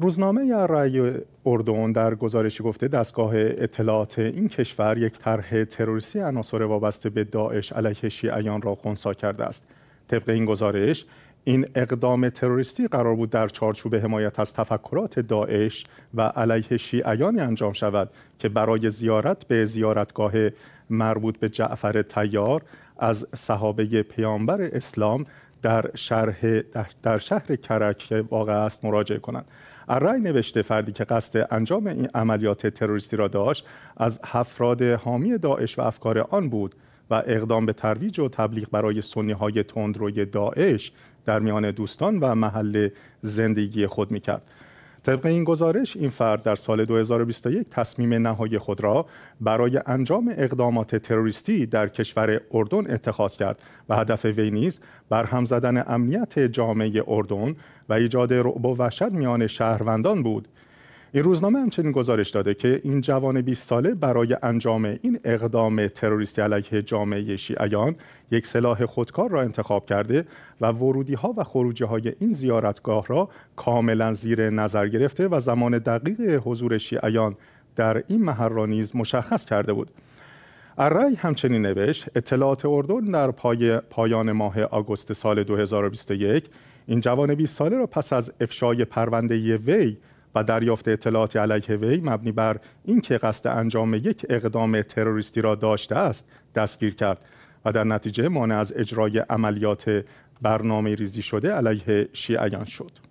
روزنامه یا رای اردوان در گزارشی گفته دستگاه اطلاعات این کشور یک طرح تروریستی عناصر وابسته به داعش علیه شیعیان را خونسا کرده است طبق این گزارش این اقدام تروریستی قرار بود در چارچوب حمایت از تفکرات داعش و علیه شیعیان انجام شود که برای زیارت به زیارتگاه مربوط به جعفر تیار از صحابه پیامبر اسلام در, شرح در شهر کرک که واقع است مراجعه کنند رای نوشته فردی که قصد انجام این عملیات تروریستی را داشت از افراد حامی داعش و افکار آن بود و اقدام به ترویج و تبلیغ برای سنی های تندروی داعش در میان دوستان و محل زندگی خود میکرد طبق این گزارش این فرد در سال 2021 تصمیم نهایی خود را برای انجام اقدامات تروریستی در کشور اردن اتخاذ کرد و هدف وی نیز برهم زدن امنیت جامعه اردن و ایجاد رعب و وحشت میان شهروندان بود این روزنامه همچنین گزارش داده که این جوان 20 ساله برای انجام این اقدام تروریستی علیه جامعه شیعیان یک سلاح خودکار را انتخاب کرده و ورودی ها و خروجی های این زیارتگاه را کاملا زیر نظر گرفته و زمان دقیق حضور شیعیان در این محل را نیز مشخص کرده بود ارای همچنین نوشت اطلاعات اردن در پای پایان ماه آگوست سال 2021 این جوان 20 ساله را پس از افشای پرونده وی و دریافت اطلاعاتی علیه وی مبنی بر اینکه قصد انجام یک اقدام تروریستی را داشته است دستگیر کرد و در نتیجه مانع از اجرای عملیات برنامه ریزی شده علیه شیعیان شد